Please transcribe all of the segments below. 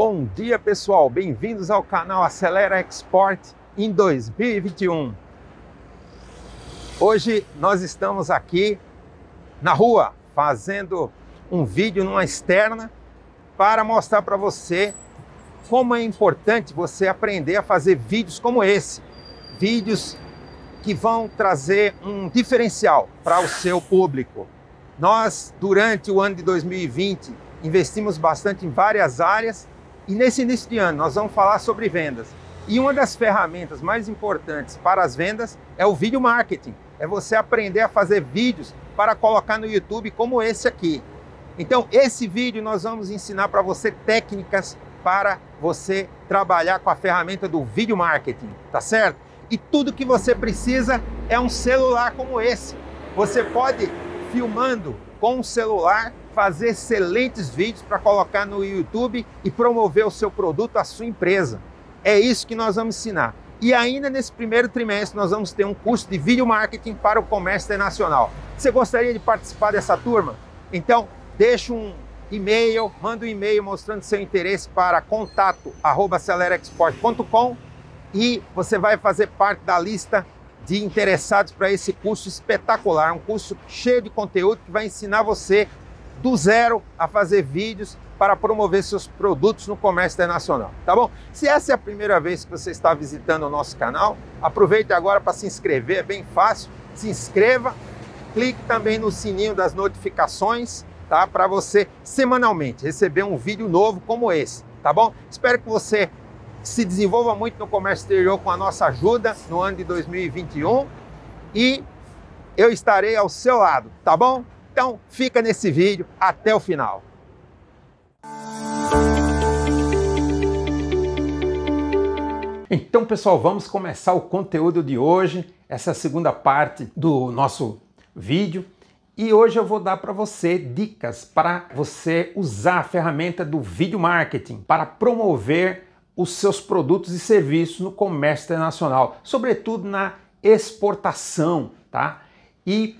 Bom dia pessoal, bem-vindos ao canal Acelera Export em 2021. Hoje nós estamos aqui na rua fazendo um vídeo numa externa para mostrar para você como é importante você aprender a fazer vídeos como esse, vídeos que vão trazer um diferencial para o seu público. Nós, durante o ano de 2020, investimos bastante em várias áreas e nesse início de ano nós vamos falar sobre vendas. E uma das ferramentas mais importantes para as vendas é o vídeo marketing. É você aprender a fazer vídeos para colocar no YouTube como esse aqui. Então, esse vídeo nós vamos ensinar para você técnicas para você trabalhar com a ferramenta do vídeo marketing, tá certo? E tudo que você precisa é um celular como esse. Você pode filmando com o celular, fazer excelentes vídeos para colocar no YouTube e promover o seu produto, a sua empresa. É isso que nós vamos ensinar. E ainda nesse primeiro trimestre nós vamos ter um curso de vídeo marketing para o comércio internacional. Você gostaria de participar dessa turma? Então, deixa um e-mail, manda um e-mail mostrando seu interesse para contato@celerexport.com e você vai fazer parte da lista de interessados para esse curso espetacular, um curso cheio de conteúdo que vai ensinar você do zero a fazer vídeos para promover seus produtos no comércio internacional, tá bom? Se essa é a primeira vez que você está visitando o nosso canal, aproveite agora para se inscrever, é bem fácil. Se inscreva, clique também no sininho das notificações, tá? Para você semanalmente receber um vídeo novo como esse, tá bom? Espero que você se desenvolva muito no comércio exterior com a nossa ajuda no ano de 2021 e eu estarei ao seu lado, tá bom? Então fica nesse vídeo até o final. Então, pessoal, vamos começar o conteúdo de hoje, essa segunda parte do nosso vídeo. E hoje eu vou dar para você dicas para você usar a ferramenta do vídeo marketing para promover os seus produtos e serviços no comércio internacional, sobretudo na exportação, tá? E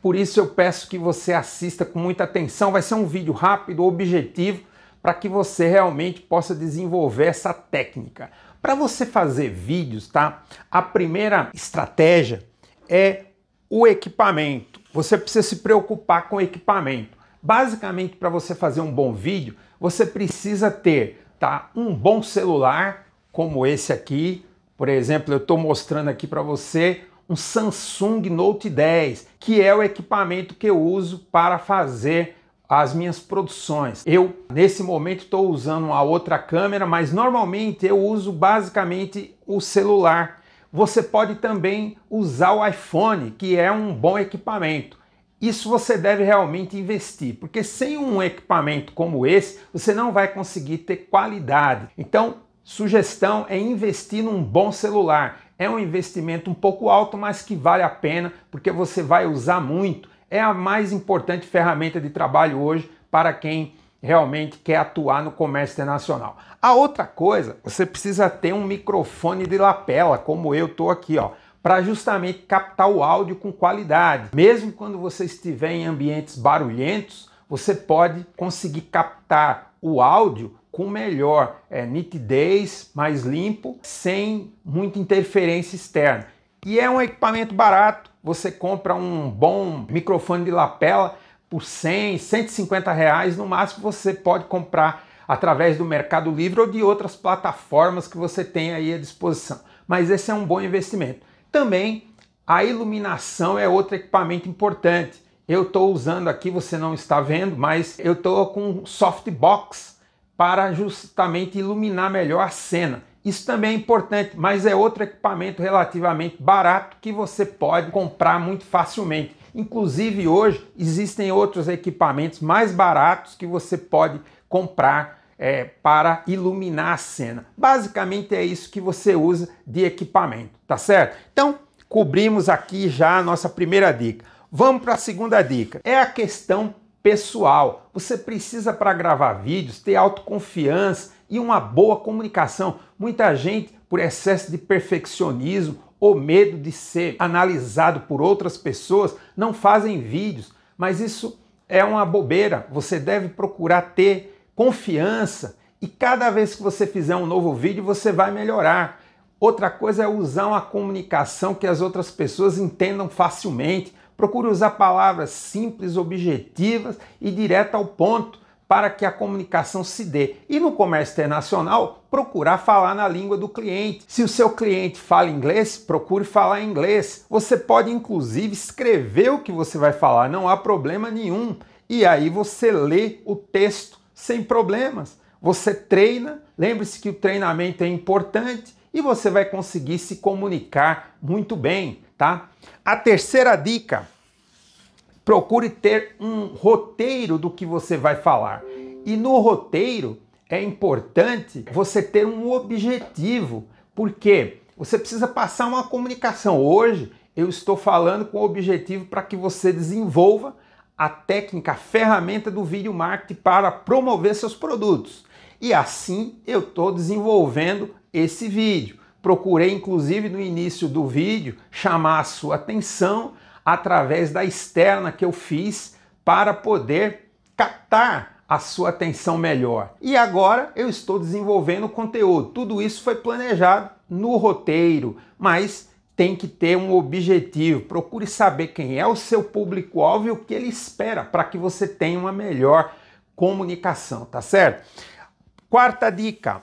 por isso eu peço que você assista com muita atenção, vai ser um vídeo rápido, objetivo, para que você realmente possa desenvolver essa técnica. Para você fazer vídeos, tá? A primeira estratégia é o equipamento. Você precisa se preocupar com o equipamento. Basicamente, para você fazer um bom vídeo, você precisa ter tá? Um bom celular como esse aqui, por exemplo, eu estou mostrando aqui para você um Samsung Note 10, que é o equipamento que eu uso para fazer as minhas produções. Eu, nesse momento, estou usando uma outra câmera, mas normalmente eu uso basicamente o celular. Você pode também usar o iPhone, que é um bom equipamento isso você deve realmente investir, porque sem um equipamento como esse, você não vai conseguir ter qualidade. Então, sugestão é investir num bom celular. É um investimento um pouco alto, mas que vale a pena, porque você vai usar muito. É a mais importante ferramenta de trabalho hoje para quem realmente quer atuar no comércio internacional. A outra coisa, você precisa ter um microfone de lapela, como eu estou aqui, ó para justamente captar o áudio com qualidade. Mesmo quando você estiver em ambientes barulhentos, você pode conseguir captar o áudio com melhor é, nitidez, mais limpo, sem muita interferência externa. E é um equipamento barato, você compra um bom microfone de lapela por 100, 150 reais, no máximo você pode comprar através do Mercado Livre ou de outras plataformas que você tem aí à disposição. Mas esse é um bom investimento. Também a iluminação é outro equipamento importante. Eu estou usando aqui, você não está vendo, mas eu estou com um softbox para justamente iluminar melhor a cena. Isso também é importante, mas é outro equipamento relativamente barato que você pode comprar muito facilmente. Inclusive hoje existem outros equipamentos mais baratos que você pode comprar é, para iluminar a cena. Basicamente é isso que você usa de equipamento, tá certo? Então, cobrimos aqui já a nossa primeira dica. Vamos para a segunda dica. É a questão pessoal. Você precisa para gravar vídeos ter autoconfiança e uma boa comunicação. Muita gente, por excesso de perfeccionismo ou medo de ser analisado por outras pessoas, não fazem vídeos, mas isso é uma bobeira. Você deve procurar ter confiança e cada vez que você fizer um novo vídeo, você vai melhorar. Outra coisa é usar uma comunicação que as outras pessoas entendam facilmente. Procure usar palavras simples, objetivas e direta ao ponto para que a comunicação se dê. E no comércio internacional, procurar falar na língua do cliente. Se o seu cliente fala inglês, procure falar inglês. Você pode inclusive escrever o que você vai falar, não há problema nenhum. E aí você lê o texto sem problemas. Você treina, lembre-se que o treinamento é importante e você vai conseguir se comunicar muito bem, tá? A terceira dica: procure ter um roteiro do que você vai falar. E no roteiro é importante você ter um objetivo, porque você precisa passar uma comunicação. Hoje eu estou falando com o objetivo para que você desenvolva a técnica, a ferramenta do vídeo marketing para promover seus produtos. E assim eu estou desenvolvendo esse vídeo. Procurei, inclusive, no início do vídeo, chamar a sua atenção através da externa que eu fiz para poder captar a sua atenção melhor. E agora eu estou desenvolvendo o conteúdo. Tudo isso foi planejado no roteiro, mas tem que ter um objetivo. Procure saber quem é o seu público-alvo e o que ele espera para que você tenha uma melhor comunicação, tá certo? Quarta dica: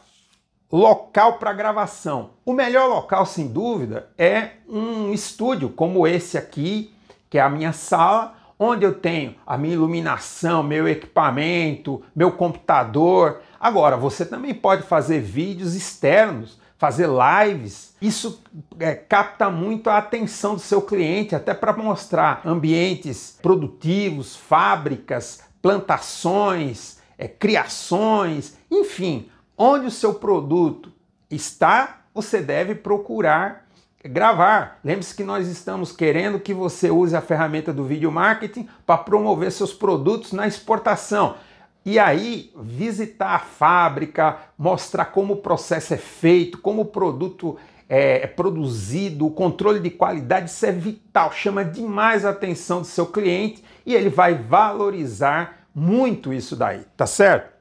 local para gravação. O melhor local, sem dúvida, é um estúdio como esse aqui, que é a minha sala, onde eu tenho a minha iluminação, meu equipamento, meu computador. Agora, você também pode fazer vídeos externos fazer lives, isso é, capta muito a atenção do seu cliente, até para mostrar ambientes produtivos, fábricas, plantações, é, criações, enfim, onde o seu produto está, você deve procurar gravar. Lembre-se que nós estamos querendo que você use a ferramenta do vídeo marketing para promover seus produtos na exportação e aí visitar a fábrica, mostrar como o processo é feito, como o produto é, é, produzido, o controle de qualidade, isso é vital, chama demais a atenção do seu cliente e ele vai valorizar muito isso daí, tá certo?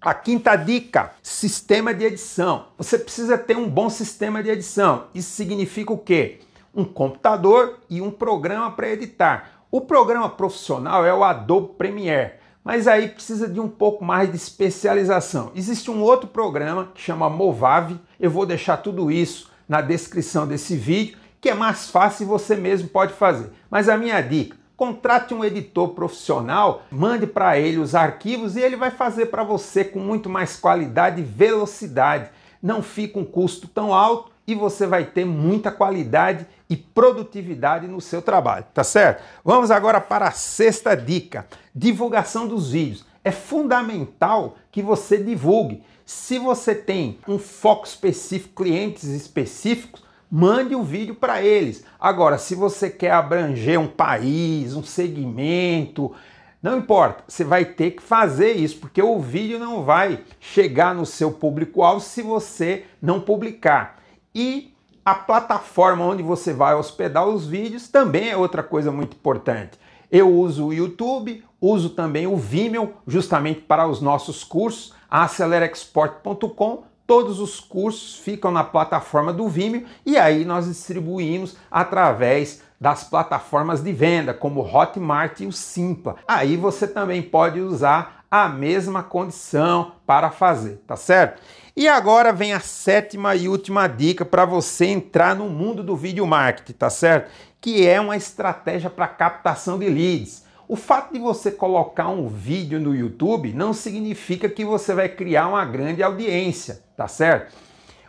A quinta dica, sistema de edição. Você precisa ter um bom sistema de edição. Isso significa o quê? Um computador e um programa para editar. O programa profissional é o Adobe Premiere mas aí precisa de um pouco mais de especialização. Existe um outro programa que chama Movave, eu vou deixar tudo isso na descrição desse vídeo, que é mais fácil e você mesmo pode fazer. Mas a minha dica, contrate um editor profissional, mande para ele os arquivos e ele vai fazer para você com muito mais qualidade e velocidade. Não fica um custo tão alto e você vai ter muita qualidade e produtividade no seu trabalho, tá certo? Vamos agora para a sexta dica: divulgação dos vídeos. É fundamental que você divulgue. Se você tem um foco específico, clientes específicos, mande o um vídeo para eles. Agora, se você quer abranger um país, um segmento, não importa, você vai ter que fazer isso, porque o vídeo não vai chegar no seu público-alvo se você não publicar. E a plataforma onde você vai hospedar os vídeos também é outra coisa muito importante. Eu uso o YouTube, uso também o Vimeo, justamente para os nossos cursos, a acelerexport.com. Todos os cursos ficam na plataforma do Vimeo e aí nós distribuímos através das plataformas de venda, como Hotmart e o Simpla. Aí você também pode usar a mesma condição para fazer, tá certo? E agora vem a sétima e última dica para você entrar no mundo do vídeo marketing, tá certo? Que é uma estratégia para captação de leads. O fato de você colocar um vídeo no YouTube não significa que você vai criar uma grande audiência, tá certo?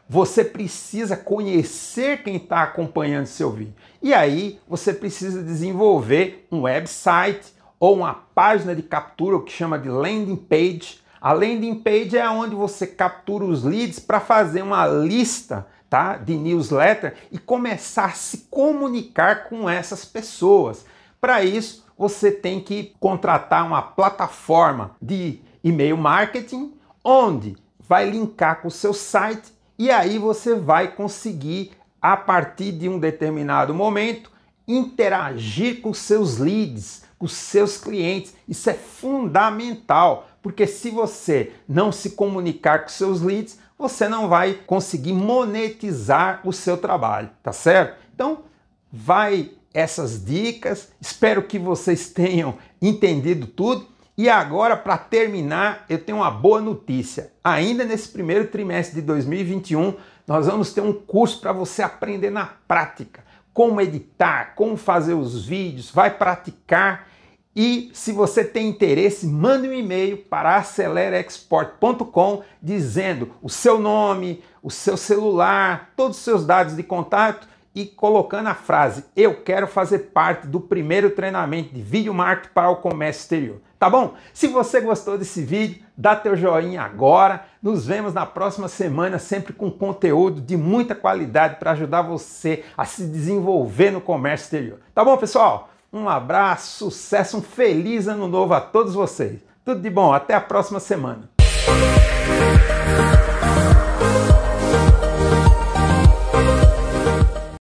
Você precisa conhecer quem está acompanhando seu vídeo. E aí você precisa desenvolver um website ou uma página de captura, o que chama de landing page. A landing page é onde você captura os leads para fazer uma lista tá, de newsletter e começar a se comunicar com essas pessoas. Para isso, você tem que contratar uma plataforma de e-mail marketing, onde vai linkar com o seu site e aí você vai conseguir, a partir de um determinado momento, interagir com seus leads com seus clientes. Isso é fundamental, porque se você não se comunicar com seus leads, você não vai conseguir monetizar o seu trabalho, tá certo? Então, vai essas dicas. Espero que vocês tenham entendido tudo. E agora, para terminar, eu tenho uma boa notícia. Ainda nesse primeiro trimestre de 2021, nós vamos ter um curso para você aprender na prática como editar, como fazer os vídeos, vai praticar. E se você tem interesse, mande um e-mail para acelerexport.com dizendo o seu nome, o seu celular, todos os seus dados de contato e colocando a frase: Eu quero fazer parte do primeiro treinamento de vídeo marketing para o comércio exterior tá bom? Se você gostou desse vídeo, dá teu joinha agora. Nos vemos na próxima semana, sempre com conteúdo de muita qualidade para ajudar você a se desenvolver no comércio exterior. Tá bom, pessoal? Um abraço, sucesso, um feliz ano novo a todos vocês. Tudo de bom, até a próxima semana.